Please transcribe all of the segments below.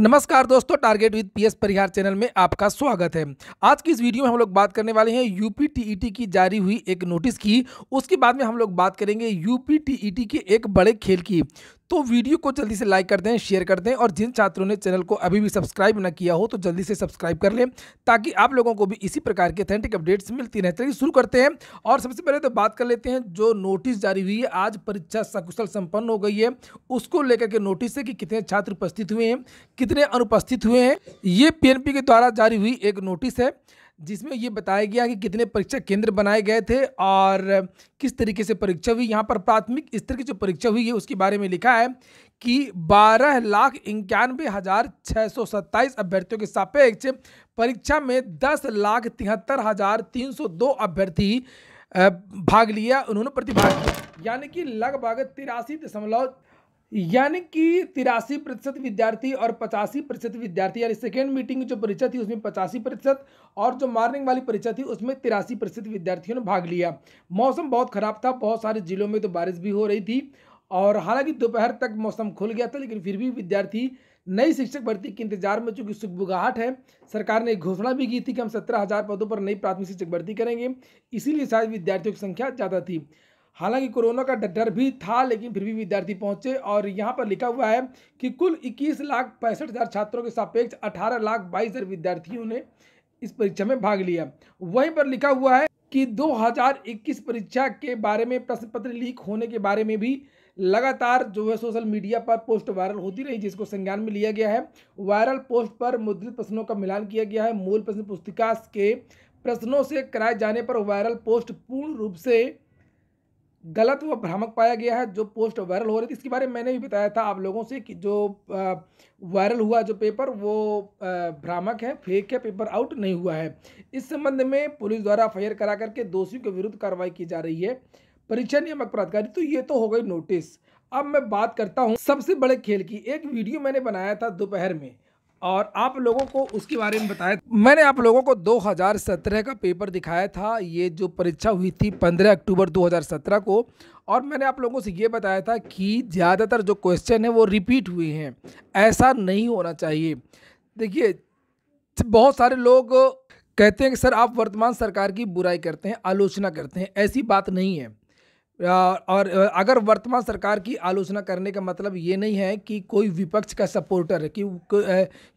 नमस्कार दोस्तों target with PS Parihar channel में आपका स्वागत है आज की इस वीडियो में हम लोग बात करने वाले हैं यूपी टीईटी e की जारी हुई एक नोटिस की उसके बाद में हम लोग बात करेंगे यूपी टीईटी e के एक बड़े खेल की तो वीडियो को जल्दी से लाइक कर दें शेयर कर दें और जिन छात्रों ने चैनल को अभी भी सब्सक्राइब न किया हो तो जल्दी से सब्सक्राइब कर लें ताकि आप लोगों को भी इसी प्रकार के अथेंटिक अपडेट्स मिलती रहे चलिए शुरू करते हैं और सबसे पहले तो बात कर लेते हैं जो नोटिस जारी हुई है आज परीक्षा सकुशल संपन्न हो गई है उसको लेकर के नोटिस है कि कितने छात्र उपस्थित हुए हैं कितने अनुपस्थित हुए हैं ये पी के द्वारा जारी हुई एक नोटिस है जिसमें ये बताया गया कि कितने परीक्षा केंद्र बनाए गए थे और किस तरीके से परीक्षा हुई यहाँ पर प्राथमिक स्तर की जो परीक्षा हुई है उसके बारे में लिखा है कि बारह लाख इक्यानवे हज़ार छः सौ सत्ताईस अभ्यर्थियों के सापेक्ष परीक्षा में दस लाख तिहत्तर हज़ार तीन सौ दो अभ्यर्थी भाग लिया उन्होंने प्रतिभाग यानी कि लगभग तिरासी दशमलव यानी कि तिरासी प्रतिशत विद्यार्थी और पचासी प्रतिशत विद्यार्थी यानी सेकेंड मीटिंग जो परीक्षा थी उसमें पचासी प्रतिशत और जो मॉर्निंग वाली परीक्षा थी उसमें तिरासी प्रतिशत विद्यार्थियों ने भाग लिया मौसम बहुत ख़राब था बहुत सारे जिलों में तो बारिश भी हो रही थी और हालांकि दोपहर तक मौसम खुल गया था लेकिन फिर भी विद्यार्थी नई शिक्षक भर्ती के इंतजार में चूंकि सुखबुगाहट है सरकार ने घोषणा भी की थी कि हम सत्रह हज़ार पदों पर नई प्राथमिक शिक्षक भर्ती करेंगे इसीलिए शायद विद्यार्थियों की संख्या ज़्यादा थी हालांकि कोरोना का डर भी था लेकिन फिर भी विद्यार्थी पहुंचे और यहाँ पर लिखा हुआ है कि कुल इक्कीस लाख पैंसठ हज़ार छात्रों के सापेक्ष अठारह लाख बाईस हज़ार विद्यार्थियों ने इस परीक्षा में भाग लिया वहीं पर लिखा हुआ है कि 2021 परीक्षा के बारे में प्रश्न पत्र लीक होने के बारे में भी लगातार जो है सोशल मीडिया पर पोस्ट वायरल होती रही जिसको संज्ञान में लिया गया है वायरल पोस्ट पर मुद्रित प्रश्नों का मिलान किया गया है मूल प्रश्न पुस्तिका के प्रश्नों से कराए जाने पर वायरल पोस्ट पूर्ण रूप से गलत व भ्रामक पाया गया है जो पोस्ट वायरल हो रही थी इसके बारे में मैंने भी बताया था आप लोगों से कि जो वायरल हुआ जो पेपर वो भ्रामक है फेक है पेपर आउट नहीं हुआ है इस संबंध में पुलिस द्वारा एफ करा करके दोषियों के विरुद्ध कार्रवाई की जा रही है परीक्षा नियमक प्राधिकारी तो ये तो हो गई नोटिस अब मैं बात करता हूँ सबसे बड़े खेल की एक वीडियो मैंने बनाया था दोपहर में और आप लोगों को उसके बारे में बताया मैंने आप लोगों को 2017 का पेपर दिखाया था ये जो परीक्षा हुई थी 15 अक्टूबर 2017 को और मैंने आप लोगों से ये बताया था कि ज़्यादातर जो क्वेश्चन है वो रिपीट हुए हैं ऐसा नहीं होना चाहिए देखिए बहुत सारे लोग कहते हैं कि सर आप वर्तमान सरकार की बुराई करते हैं आलोचना करते हैं ऐसी बात नहीं है और अगर वर्तमान सरकार की आलोचना करने का मतलब ये नहीं है कि कोई विपक्ष का सपोर्टर है कि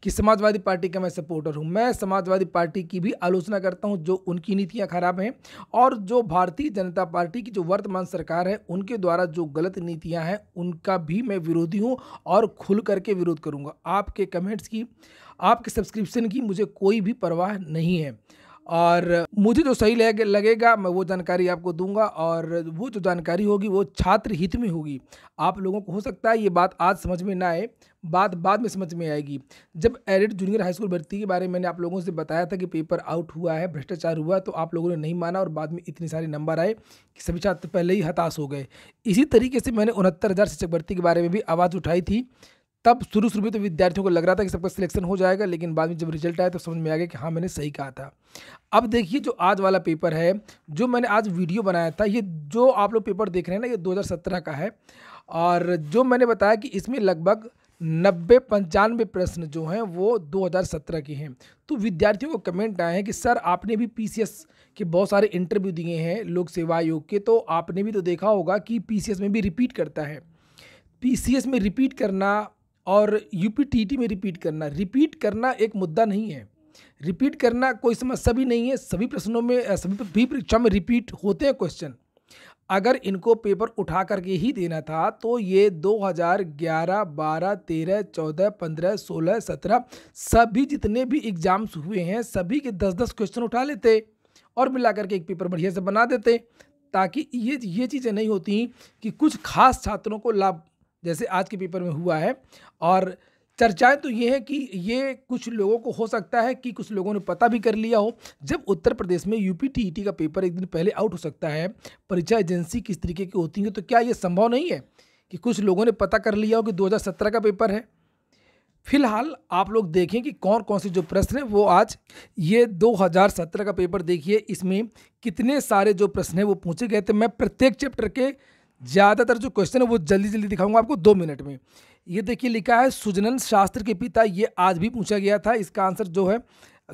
कि समाजवादी पार्टी का मैं सपोर्टर हूँ मैं समाजवादी पार्टी की भी आलोचना करता हूँ जो उनकी नीतियाँ खराब हैं और जो भारतीय जनता पार्टी की जो वर्तमान सरकार है उनके द्वारा जो गलत नीतियाँ हैं उनका भी मैं विरोधी हूँ और खुल करके विरोध करूँगा आपके कमेंट्स की आपके सब्सक्रिप्शन की मुझे कोई भी परवाह नहीं है और मुझे जो सही लगे, लगेगा मैं वो जानकारी आपको दूंगा और वो जो जानकारी होगी वो छात्र हित में होगी आप लोगों को हो सकता है ये बात आज समझ में ना आए बात बाद में समझ में आएगी जब एडिट जूनियर हाई स्कूल भर्ती के बारे में मैंने आप लोगों से बताया था कि पेपर आउट हुआ है भ्रष्टाचार हुआ तो आप लोगों ने नहीं माना और बाद में इतने सारे नंबर आए कि सभी छात्र पहले ही हताश हो गए इसी तरीके से मैंने उनहत्तर हज़ार शिक्षक भर्ती के बारे में भी आवाज़ उठाई थी तब शुरू शुरू में तो विद्यार्थियों को लग रहा था कि सबका सिलेक्शन हो जाएगा लेकिन बाद में जब रिजल्ट आया तो समझ में आ गया कि हाँ मैंने सही कहा था अब देखिए जो आज वाला पेपर है जो मैंने आज वीडियो बनाया था ये जो आप लोग पेपर देख रहे हैं ना ये 2017 का है और जो मैंने बताया कि इसमें लगभग नब्बे पंचानवे प्रश्न जो हैं वो 2017 के हैं तो विद्यार्थियों को कमेंट आए हैं कि सर आपने भी पीसीएस के बहुत सारे इंटरव्यू दिए हैं लोक सेवा आयोग के तो आपने भी तो देखा होगा कि पीसीएस में भी रिपीट करता है पीसीएस में रिपीट करना और यू पी में रिपीट करना रिपीट करना एक मुद्दा नहीं है रिपीट करना कोई समस्या भी नहीं है सभी प्रश्नों में सभी भी परीक्षा में रिपीट होते हैं क्वेश्चन अगर इनको पेपर उठा करके ही देना था तो ये 2011, 12, 13, 14, 15, 16, 17 सभी जितने भी एग्ज़ाम्स हुए हैं सभी के 10-10 क्वेश्चन उठा लेते और मिला करके एक पेपर बढ़िया से बना देते ताकि ये ये चीज़ें नहीं होती कि कुछ खास छात्रों को लाभ जैसे आज के पेपर में हुआ है और चर्चाएं तो ये है कि ये कुछ लोगों को हो सकता है कि कुछ लोगों ने पता भी कर लिया हो जब उत्तर प्रदेश में यूपी टीईटी का पेपर एक दिन पहले आउट हो सकता है परीक्षा एजेंसी किस तरीके की होती है तो क्या ये संभव नहीं है कि कुछ लोगों ने पता कर लिया हो कि 2017 का पेपर है फिलहाल आप लोग देखें कि कौन कौन से जो प्रश्न हैं वो आज ये 2017 का पेपर देखिए इसमें कितने सारे जो प्रश्न हैं वो पूछे गए थे मैं प्रत्येक चैप्टर के ज़्यादातर जो क्वेश्चन है वो जल्दी जल्दी दिखाऊंगा आपको दो मिनट में ये देखिए लिखा है सुजनन शास्त्र के पिता ये आज भी पूछा गया था इसका आंसर जो है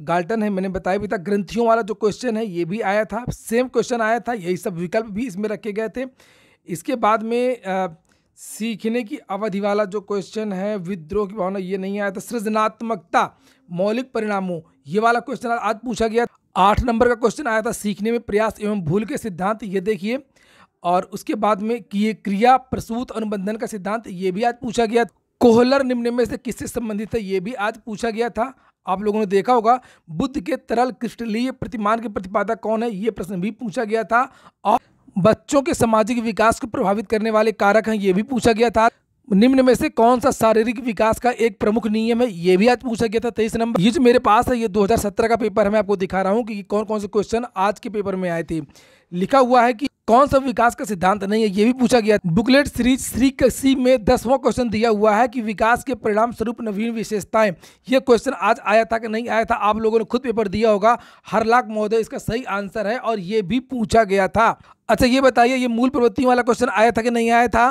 गाल्टन है मैंने बताया भी था ग्रंथियों वाला जो क्वेश्चन है ये भी आया था सेम क्वेश्चन आया था यही सब विकल्प भी इसमें रखे गए थे इसके बाद में आ, सीखने की अवधि वाला जो क्वेश्चन है विद्रोह की भावना ये नहीं आया था सृजनात्मकता मौलिक परिणामों ये वाला क्वेश्चन आज पूछा गया आठ नंबर का क्वेश्चन आया था सीखने में प्रयास एवं भूल के सिद्धांत ये देखिए और उसके बाद में कि ये क्रिया प्रसूत अनुबंधन का सिद्धांत ये भी आज पूछा गया कोहलर निम्न में से किससे संबंधित है ये भी आज पूछा गया था आप लोगों ने देखा होगा बुद्ध के तरल क्रिस्टलीय प्रतिमान के प्रतिपादक कौन है ये प्रश्न भी पूछा गया था और बच्चों के सामाजिक विकास को प्रभावित करने वाले कारक हैं ये भी पूछा गया था निम्न में से कौन सा शारीरिक विकास का एक प्रमुख नियम है ये भी आज पूछा गया था तेईस नंबर ये जो मेरे पास है ये 2017 का पेपर है मैं आपको दिखा रहा हूँ कि कौन कौन से क्वेश्चन आज के पेपर में आए थे लिखा हुआ है कि कौन सा विकास का सिद्धांत नहीं है ये भी पूछा गया बुकलेट सीरीज श्री कसी में दसवां क्वेश्चन दिया हुआ है कि विकास के परिणाम स्वरूप नवीन विशेषताएं ये क्वेश्चन आज आया था कि नहीं आया था आप लोगों ने खुद पेपर दिया होगा लाख महोदय इसका सही आंसर है और ये भी पूछा गया था अच्छा ये बताइए ये मूल प्रवृत्ति वाला क्वेश्चन आया था कि नहीं आया था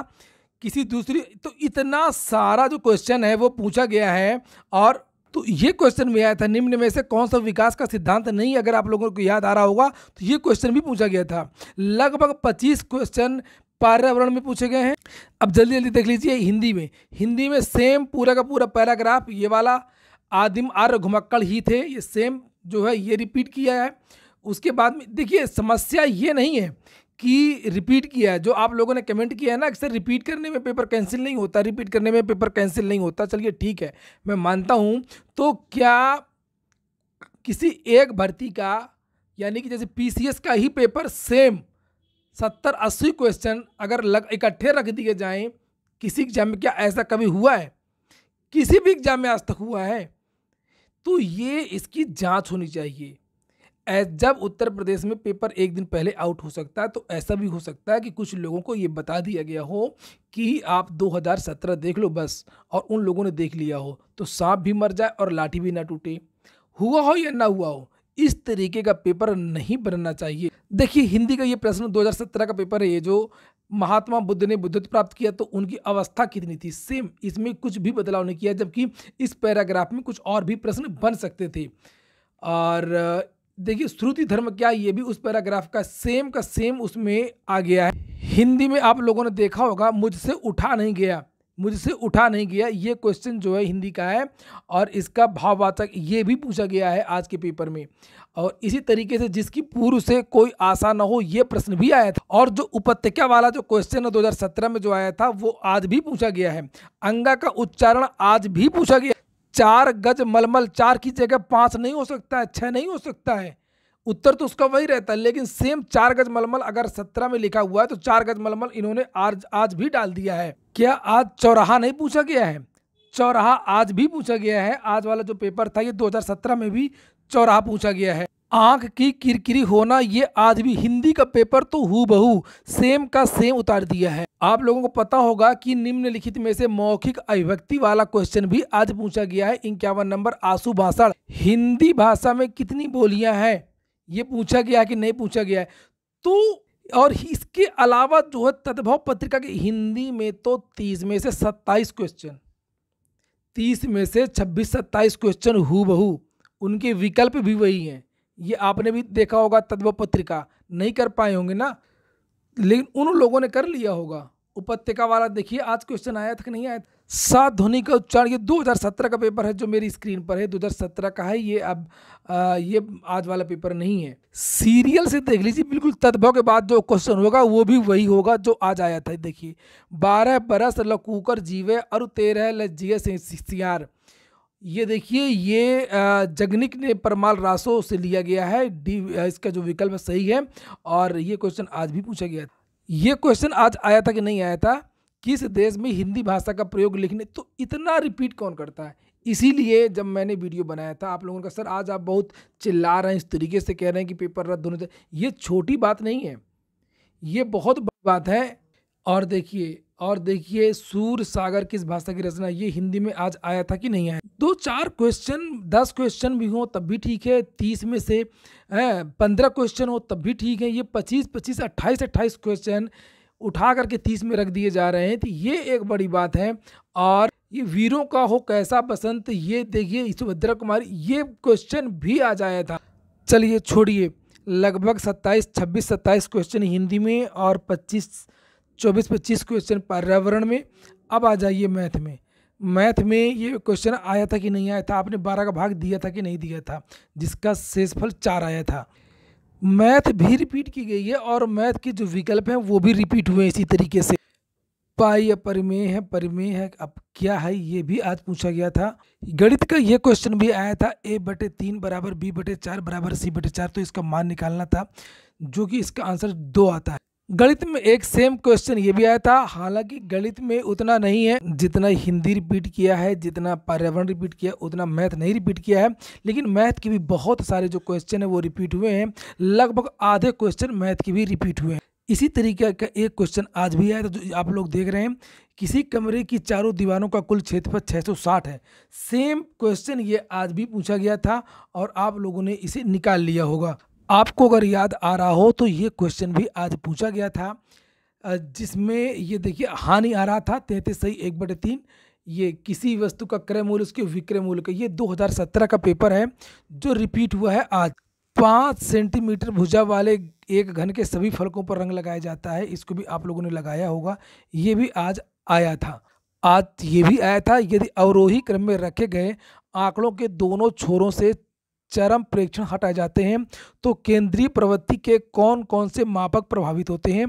किसी दूसरी तो इतना सारा जो क्वेश्चन है वो पूछा गया है और तो ये क्वेश्चन भी आया था निम्न में से कौन सा विकास का सिद्धांत नहीं अगर आप लोगों को याद आ रहा होगा तो ये क्वेश्चन भी पूछा गया था लगभग 25 क्वेश्चन पर्यावरण में पूछे गए हैं अब जल्दी जल्दी देख लीजिए हिंदी में हिंदी में सेम पूरा का पूरा पैराग्राफ ये वाला आदिम आर्य घुमक्कड़ ही थे ये सेम जो है ये रिपीट किया है उसके बाद में देखिए समस्या ये नहीं है की रिपीट किया है जो आप लोगों ने कमेंट किया है ना अक्सर रिपीट करने में पेपर कैंसिल नहीं होता रिपीट करने में पेपर कैंसिल नहीं होता चलिए ठीक है मैं मानता हूँ तो क्या किसी एक भर्ती का यानी कि जैसे पी का ही पेपर सेम सत्तर अस्सी क्वेश्चन अगर लग इकट्ठे रख दिए जाएं किसी एग्जाम में क्या ऐसा कभी हुआ है किसी भी एग्जाम में आज तक हुआ है तो ये इसकी जांच होनी चाहिए जब उत्तर प्रदेश में पेपर एक दिन पहले आउट हो सकता है तो ऐसा भी हो सकता है कि कुछ लोगों को ये बता दिया गया हो कि आप 2017 देख लो बस और उन लोगों ने देख लिया हो तो सांप भी मर जाए और लाठी भी ना टूटे हुआ हो या ना हुआ हो इस तरीके का पेपर नहीं बनना चाहिए देखिए हिंदी का ये प्रश्न 2017 का पेपर है ये जो महात्मा बुद्ध ने बुद्धत्व प्राप्त किया तो उनकी अवस्था कितनी थी सेम इसमें कुछ भी बदलाव नहीं किया जबकि इस पैराग्राफ में कुछ और भी प्रश्न बन सकते थे और देखिए श्रुति धर्म क्या ये भी उस पैराग्राफ का सेम का सेम उसमें आ गया है हिंदी में आप लोगों ने देखा होगा मुझसे उठा नहीं गया मुझसे उठा नहीं गया ये क्वेश्चन जो है हिंदी का है और इसका भाववाचक ये भी पूछा गया है आज के पेपर में और इसी तरीके से जिसकी पूर्व से कोई आशा ना हो ये प्रश्न भी आया था और जो उपत्यका वाला जो क्वेश्चन है 2017 में जो आया था वो आज भी पूछा गया है अंगा का उच्चारण आज भी पूछा गया चार गज मलमल चार की जगह पांच नहीं हो सकता है छह नहीं हो सकता है उत्तर तो उसका वही रहता है लेकिन सेम चार गज मलमल अगर सत्रह में लिखा हुआ है तो चार गज मलमल इन्होंने आज आज भी डाल दिया है क्या आज चौराहा नहीं पूछा गया है चौराहा आज भी पूछा गया है आज वाला जो पेपर था ये 2017 में भी चौराहा पूछा गया है आंख की किरकिरी होना ये आज भी हिंदी का पेपर तो हु बहू सेम का सेम उतार दिया है आप लोगों को पता होगा कि निम्नलिखित में से मौखिक अभिव्यक्ति वाला क्वेश्चन भी आज पूछा गया है इक्यावन नंबर आंसू भाषण हिंदी भाषा में कितनी बोलियां हैं ये पूछा गया है कि नहीं पूछा गया है तो और इसके अलावा जो है तद्भव पत्रिका की हिंदी में तो तीस में से सत्ताईस क्वेश्चन तीस में से छब्बीस सत्ताईस क्वेश्चन हु उनके विकल्प भी वही हैं ये आपने भी देखा होगा तद्व पत्रिका नहीं कर पाए होंगे ना लेकिन उन लोगों ने कर लिया होगा उपत्यका वाला देखिए आज क्वेश्चन आया था कि नहीं आया सात ध्वनि का उच्चारण ये 2017 का पेपर है जो मेरी स्क्रीन पर है 2017 का है ये अब आ, ये आज वाला पेपर नहीं है सीरियल से देख लीजिए बिल्कुल तद्भव के बाद जो क्वेश्चन होगा वो भी वही होगा जो आज आया था देखिए बारह बरस लकूकर जीवे और तेरह लज्जिय सियार ये देखिए ये जगनिक ने परमाल रासो से लिया गया है डी इसका जो विकल्प सही है और ये क्वेश्चन आज भी पूछा गया था ये क्वेश्चन आज आया था कि नहीं आया था किस देश में हिंदी भाषा का प्रयोग लिखने तो इतना रिपीट कौन करता है इसीलिए जब मैंने वीडियो बनाया था आप लोगों का सर आज आप बहुत चिल्ला रहे हैं इस तरीके से कह रहे हैं कि पेपर रद्द होने से ये छोटी बात नहीं है ये बहुत बड़ी बात है और देखिए और देखिए सूर सागर किस भाषा की रचना ये हिंदी में आज आया था कि नहीं आया दो चार क्वेश्चन दस क्वेश्चन भी हो तब भी ठीक है तीस में से पंद्रह क्वेश्चन हो तब भी ठीक है ये पच्चीस पच्चीस अट्ठाईस अट्ठाईस क्वेश्चन उठा करके तीस में रख दिए जा रहे हैं तो ये एक बड़ी बात है और ये वीरों का हो कैसा बसंत ये देखिए सुभद्रा कुमारी ये क्वेश्चन भी आ जाया था चलिए छोड़िए लगभग सत्ताईस छब्बीस सत्ताईस क्वेश्चन हिंदी में और पच्चीस चौबीस पच्चीस क्वेश्चन पर्यावरण में अब आ जाइए मैथ में मैथ में ये क्वेश्चन आया था कि नहीं आया था आपने बारह का भाग दिया था कि नहीं दिया था जिसका शेषफल चार आया था मैथ भी रिपीट की गई है और मैथ के जो विकल्प हैं वो भी रिपीट हुए हैं इसी तरीके से पाई परिमेय है परिमेय है अब क्या है ये भी आज पूछा गया था गणित का ये क्वेश्चन भी आया था ए बटे तीन बराबर बी बटे चार बराबर सी बटे चार तो इसका मान निकालना था जो कि इसका आंसर दो आता है गणित में एक सेम क्वेश्चन ये भी आया था हालांकि गणित में उतना नहीं है जितना हिंदी रिपीट किया है जितना पर्यावरण रिपीट किया उतना मैथ नहीं रिपीट किया है लेकिन मैथ के भी बहुत सारे जो क्वेश्चन है वो रिपीट हुए हैं लगभग आधे क्वेश्चन मैथ के भी रिपीट हुए हैं इसी तरीके का एक क्वेश्चन आज भी आया था जो आप लोग देख रहे हैं किसी कमरे की चारों दीवारों का कुल क्षेत्रफल साठ है सेम क्वेश्चन ये आज भी पूछा गया था और आप लोगों ने इसे निकाल लिया होगा आपको अगर याद आ रहा हो तो ये क्वेश्चन भी आज पूछा गया था जिसमें ये देखिए हानि आ रहा था तैंतीस सही एक बटे तीन ये किसी वस्तु का क्रय मूल्य उसके विक्रय मूल्य का ये 2017 का पेपर है जो रिपीट हुआ है आज पाँच सेंटीमीटर भुजा वाले एक घन के सभी फलकों पर रंग लगाया जाता है इसको भी आप लोगों ने लगाया होगा ये भी आज आया था आज ये भी आया था यदि अवरोही क्रम में रखे गए आंकड़ों के दोनों छोरों से चरम प्रेक्षण हटाए जाते हैं तो केंद्रीय प्रवृत्ति के कौन कौन से मापक प्रभावित होते हैं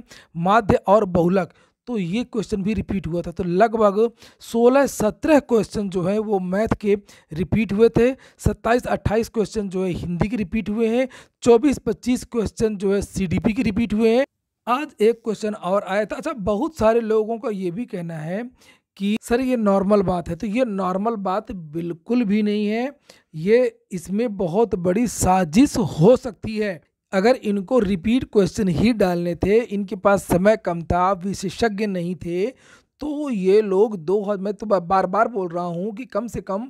माध्य और बहुलक तो ये क्वेश्चन भी रिपीट हुआ था तो लगभग 16-17 क्वेश्चन जो है वो मैथ के रिपीट हुए थे 27-28 क्वेश्चन जो है हिंदी के रिपीट हुए हैं 24-25 क्वेश्चन जो है सीडीपी के रिपीट हुए हैं आज एक क्वेश्चन और आया था अच्छा बहुत सारे लोगों का ये भी कहना है कि सर ये नॉर्मल बात है तो ये नॉर्मल बात बिल्कुल भी नहीं है ये इसमें बहुत बड़ी साजिश हो सकती है अगर इनको रिपीट क्वेश्चन ही डालने थे इनके पास समय कम था विशेषज्ञ नहीं थे तो ये लोग दो मैं तो बार बार बोल रहा हूँ कि कम से कम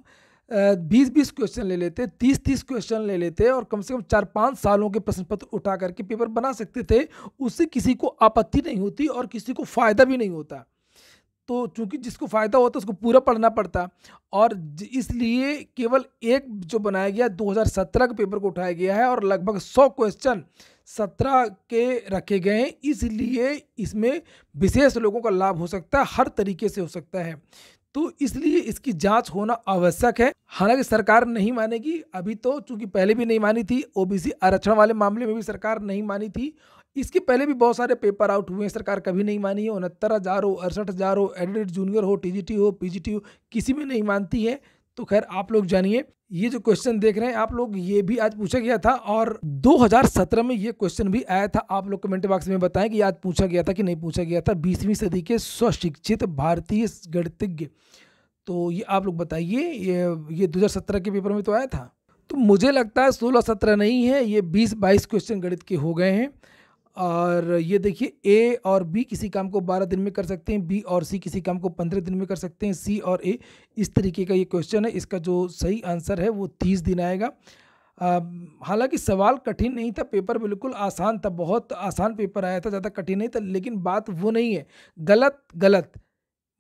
बीस बीस क्वेश्चन ले लेते तीस तीस क्वेश्चन ले लेते और कम से कम चार पाँच सालों के प्रश्न पत्र उठा करके पेपर बना सकते थे उससे किसी को आपत्ति नहीं होती और किसी को फ़ायदा भी नहीं होता तो चूंकि जिसको फ़ायदा होता है उसको पूरा पढ़ना पड़ता और इसलिए केवल एक जो बनाया गया 2017 के पेपर को उठाया गया है और लगभग 100 क्वेश्चन 17 के रखे गए हैं इसलिए इसमें विशेष लोगों का लाभ हो सकता है हर तरीके से हो सकता है तो इसलिए इसकी जांच होना आवश्यक है हालांकि सरकार नहीं मानेगी अभी तो चूंकि पहले भी नहीं मानी थी ओबीसी आरक्षण वाले मामले में भी सरकार नहीं मानी थी इसके पहले भी बहुत सारे पेपर आउट हुए हैं सरकार कभी नहीं मानी है उनहत्तर हज़ार हो अड़सठ हज़ार हो एडिटेड जूनियर हो टी हो पी हो किसी में नहीं मानती है तो खैर आप लोग जानिए ये जो क्वेश्चन देख रहे हैं आप लोग ये भी आज पूछा गया था और 2017 में ये क्वेश्चन भी आया था आप लोग कमेंट बॉक्स में बताएं कि आज पूछा गया था कि नहीं पूछा गया था बीसवीं सदी के स्वशिक्षित भारतीय गणितज्ञ तो ये आप लोग बताइए ये ये 2017 के पेपर में तो आया था तो मुझे लगता है सोलह सत्रह नहीं है ये बीस बाईस क्वेश्चन गणित के हो गए हैं और ये देखिए ए और बी किसी काम को बारह दिन में कर सकते हैं बी और सी किसी काम को पंद्रह दिन में कर सकते हैं सी और ए इस तरीके का ये क्वेश्चन है इसका जो सही आंसर है वो तीस दिन आएगा हालांकि सवाल कठिन नहीं था पेपर बिल्कुल आसान था बहुत आसान पेपर आया था ज़्यादा कठिन नहीं था लेकिन बात वो नहीं है गलत गलत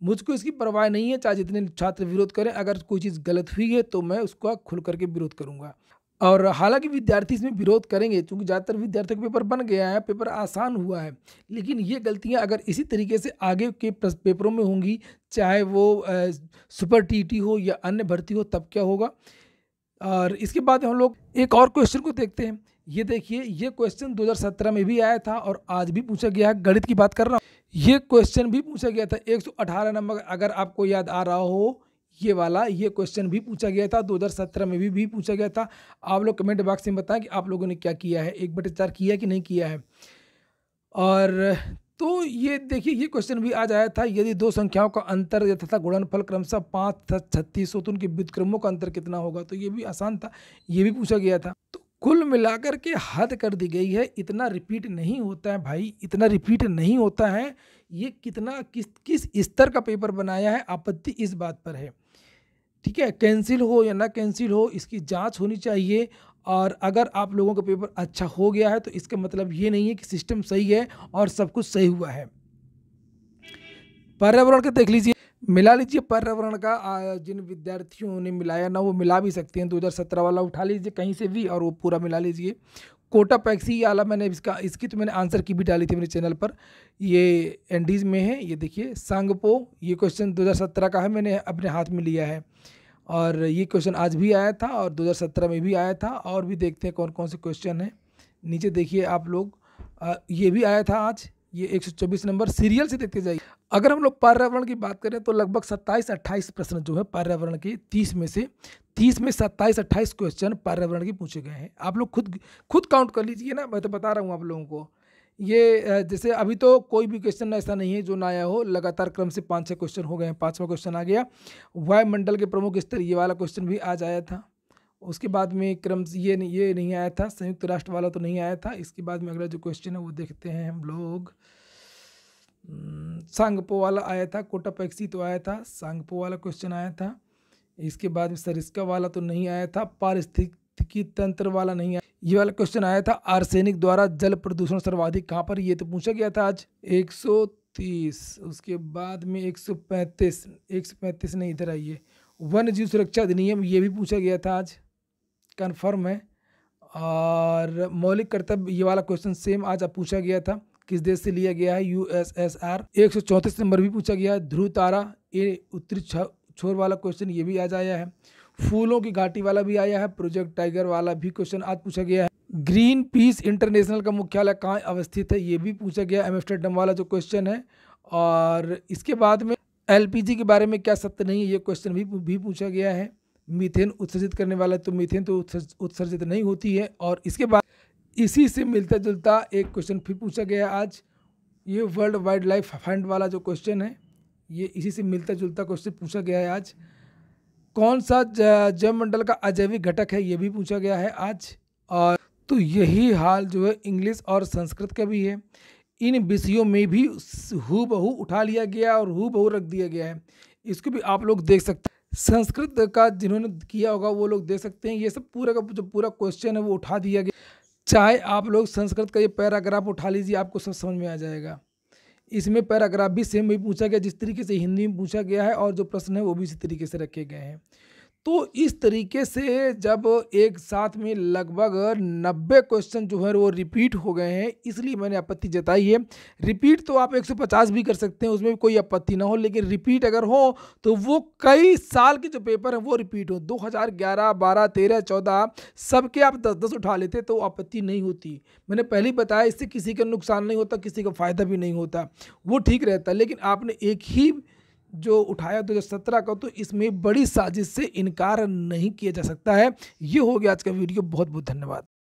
मुझको इसकी परवाह नहीं है चाहे जितने छात्र विरोध करें अगर कोई चीज़ गलत हुई है तो मैं उसका खुल करके विरोध करूँगा और हालांकि विद्यार्थी इसमें विरोध करेंगे क्योंकि ज़्यादातर विद्यार्थियों का पेपर बन गया है पेपर आसान हुआ है लेकिन ये गलतियां अगर इसी तरीके से आगे के पेपरों में होंगी चाहे वो सुपर टीटी हो या अन्य भर्ती हो तब क्या होगा और इसके बाद हम लोग एक और क्वेश्चन को देखते हैं ये देखिए ये क्वेश्चन 2017 में भी आया था और आज भी पूछा गया है गणित की बात कर रहा हूँ ये क्वेश्चन भी पूछा गया था 118 नंबर अगर आपको याद आ रहा हो ये वाला ये क्वेश्चन भी पूछा गया था 2017 में भी भी पूछा गया था आप लोग कमेंट बॉक्स में बताएं कि आप लोगों ने क्या किया है एक बटे चार किया कि नहीं किया है और तो ये देखिए ये क्वेश्चन भी आज आया था यदि दो संख्याओं का अंतर तथा गुणनफल क्रमशः पाँच था छत्तीस हो तो उनके व्युतक्रमों का अंतर कितना होगा तो ये भी आसान था ये भी पूछा गया था तो कुल मिलाकर के हद कर दी गई है इतना रिपीट नहीं होता है भाई इतना रिपीट नहीं होता है ये कितना किस किस स्तर का पेपर बनाया है आपत्ति इस बात पर है ठीक है कैंसिल हो या ना कैंसिल हो इसकी जांच होनी चाहिए और अगर आप लोगों का पेपर अच्छा हो गया है तो इसका मतलब ये नहीं है कि सिस्टम सही है और सब कुछ सही हुआ है पर्यावरण का देख लीजिए मिला लीजिए पर्यावरण का जिन विद्यार्थियों ने मिलाया ना वो मिला भी सकते हैं 2017 वाला उठा लीजिए कहीं से भी और वो पूरा मिला लीजिए कोटा पैक्सी आला मैंने इसका इसकी तो मैंने आंसर की भी डाली थी मेरे चैनल पर ये एंडीज में है ये देखिए सांगपो ये क्वेश्चन 2017 का है मैंने अपने हाथ में लिया है और ये क्वेश्चन आज भी आया था और 2017 में भी आया था और भी देखते हैं कौन कौन से क्वेश्चन हैं नीचे देखिए आप लोग आ, ये भी आया था आज ये एक नंबर सीरियल से देखते जाइए अगर हम लोग पर्यावरण की बात करें तो लगभग सत्ताईस अट्ठाईस प्रश्न जो है पर्यावरण के तीस में से तीस में सत्ताईस अट्ठाईस क्वेश्चन पर्यावरण के पूछे गए हैं आप लोग खुद खुद काउंट कर लीजिए ना मैं तो बता रहा हूँ आप लोगों को ये जैसे अभी तो कोई भी क्वेश्चन ऐसा नहीं है जो ना आया हो लगातार क्रम से पाँच छः क्वेश्चन हो गए हैं पाँचवा क्वेश्चन आ गया वायुमंडल के प्रमुख स्तर ये वाला क्वेश्चन भी आज आया था उसके बाद में क्रम ये नहीं, ये नहीं आया था संयुक्त राष्ट्र वाला तो नहीं आया था इसके बाद में अगला जो क्वेश्चन है वो देखते हैं हम लोग सांगपो वाला आया था कोटा पैक्सी तो आया था सांगपो वाला क्वेश्चन आया था इसके बाद में सर इसका वाला तो नहीं आया था पारिस्थितिकी तंत्र वाला नहीं आया ये वाला क्वेश्चन आया था आर्सेनिक द्वारा जल प्रदूषण सर्वाधिक कहाँ पर ये तो पूछा गया था आज 130 उसके बाद में 135 135 नहीं इधर आइए वन जीव सुरक्षा अधिनियम ये भी पूछा गया था आज कन्फर्म है और मौलिक कर्तव्य ये वाला क्वेश्चन सेम आज अब पूछा गया था किस देश से लिया गया है यू एस एस आर एक सौ चौंतीस नंबर भी पूछा गया है ध्रुव तारा ये उत्तरी छोर वाला क्वेश्चन ये भी आज आया है फूलों की घाटी वाला भी आया है प्रोजेक्ट टाइगर वाला भी क्वेश्चन आज पूछा गया है ग्रीन पीस इंटरनेशनल का मुख्यालय कहाँ अवस्थित है ये भी पूछा गया एमस्टरडम वाला जो क्वेश्चन है और इसके बाद में एलपीजी के बारे में क्या सत्य नहीं है ये क्वेश्चन भी भी पूछा गया है मीथेन उत्सर्जित करने वाला तो मीथेन तो उत्सर्जित नहीं होती है और इसके बाद इसी से मिलता जुलता एक क्वेश्चन फिर पूछा गया आज ये वर्ल्ड वाइल्ड लाइफ फंड वाला जो क्वेश्चन है ये इसी से मिलता जुलता क्वेश्चन पूछा गया है आज कौन सा जैव मंडल का अजैविक घटक है ये भी पूछा गया है आज और तो यही हाल जो है इंग्लिश और संस्कृत का भी है इन विषयों में भी हु उठा लिया गया और हु बहू रख दिया गया है इसको भी आप लोग देख सकते हैं संस्कृत का जिन्होंने किया होगा वो लोग देख सकते हैं ये सब पूरा का जो पूरा क्वेश्चन है वो उठा दिया गया चाहे आप लोग संस्कृत का ये पैराग्राफ उठा लीजिए आपको सब समझ में आ जाएगा इसमें पैराग्राफ भी सेम भी पूछा गया जिस तरीके से हिंदी में पूछा गया है और जो प्रश्न है वो भी इसी तरीके से रखे गए हैं तो इस तरीके से जब एक साथ में लगभग नब्बे क्वेश्चन जो है वो रिपीट हो गए हैं इसलिए मैंने आपत्ति जताई है रिपीट तो आप 150 भी कर सकते हैं उसमें भी कोई आपत्ति ना हो लेकिन रिपीट अगर हो तो वो कई साल के जो पेपर हैं वो रिपीट हो 2011 12 13 14 सबके आप 10 10 उठा लेते तो आपत्ति नहीं होती मैंने पहले बताया इससे किसी का नुकसान नहीं होता किसी का फ़ायदा भी नहीं होता वो ठीक रहता लेकिन आपने एक ही जो उठाया दो तो हज़ार सत्रह का तो इसमें बड़ी साजिश से इनकार नहीं किया जा सकता है ये हो गया आज का वीडियो बहुत बहुत धन्यवाद